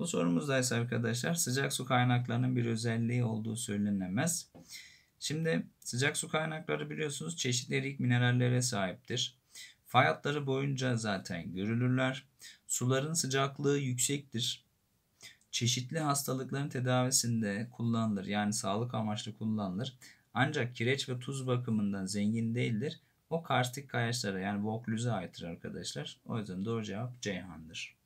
Bu sorumuzda ise arkadaşlar sıcak su kaynaklarının bir özelliği olduğu söylenemez. Şimdi sıcak su kaynakları biliyorsunuz çeşitli erik minerallere sahiptir. Fay hatları boyunca zaten görülürler. Suların sıcaklığı yüksektir. Çeşitli hastalıkların tedavisinde kullanılır. Yani sağlık amaçlı kullanılır. Ancak kireç ve tuz bakımından zengin değildir. O karstik kayaçlara yani Vaucluse'a aittir arkadaşlar. O yüzden doğru cevap Ceyhan'dır.